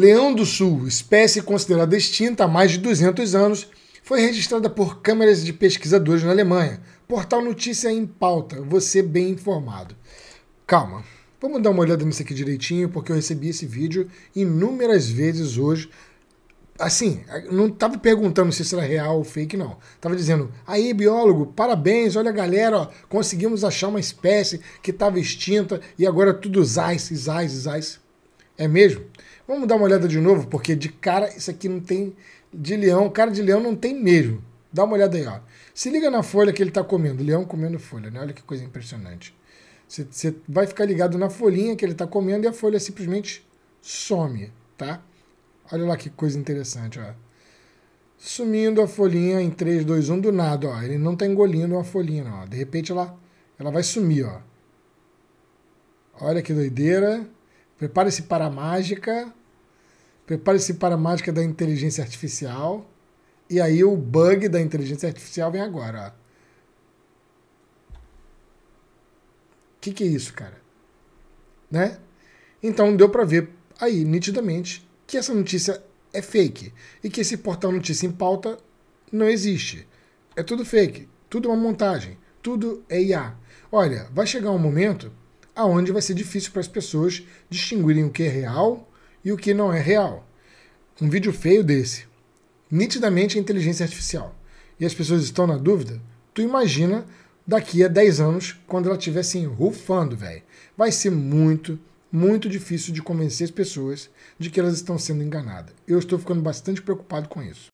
Leão do Sul, espécie considerada extinta há mais de 200 anos, foi registrada por câmeras de pesquisadores na Alemanha. Portal Notícia em Pauta, você bem informado. Calma, vamos dar uma olhada nisso aqui direitinho, porque eu recebi esse vídeo inúmeras vezes hoje. Assim, não estava perguntando se isso era real ou fake, não. Estava dizendo, aí biólogo, parabéns, olha galera, ó, conseguimos achar uma espécie que estava extinta e agora tudo zais, zais, zais. É mesmo? Vamos dar uma olhada de novo, porque de cara isso aqui não tem. De leão, cara de leão não tem mesmo. Dá uma olhada aí, ó. Se liga na folha que ele está comendo. Leão comendo folha, né? Olha que coisa impressionante. Você vai ficar ligado na folhinha que ele está comendo e a folha simplesmente some, tá? Olha lá que coisa interessante, ó. Sumindo a folhinha em 3, 2, 1 do nada, ó. Ele não está engolindo uma folhinha, não. Ó. De repente ela, ela vai sumir, ó. Olha que doideira. Prepare-se para a mágica. Prepare-se para a mágica da inteligência artificial. E aí o bug da inteligência artificial vem agora. O que, que é isso, cara? Né? Então deu para ver aí nitidamente que essa notícia é fake e que esse portal notícia em pauta não existe. É tudo fake, tudo é uma montagem, tudo é IA. Olha, vai chegar um momento aonde vai ser difícil para as pessoas distinguirem o que é real e o que não é real. Um vídeo feio desse, nitidamente é inteligência artificial, e as pessoas estão na dúvida, tu imagina daqui a 10 anos, quando ela estiver assim, rufando, velho. Vai ser muito, muito difícil de convencer as pessoas de que elas estão sendo enganadas. Eu estou ficando bastante preocupado com isso.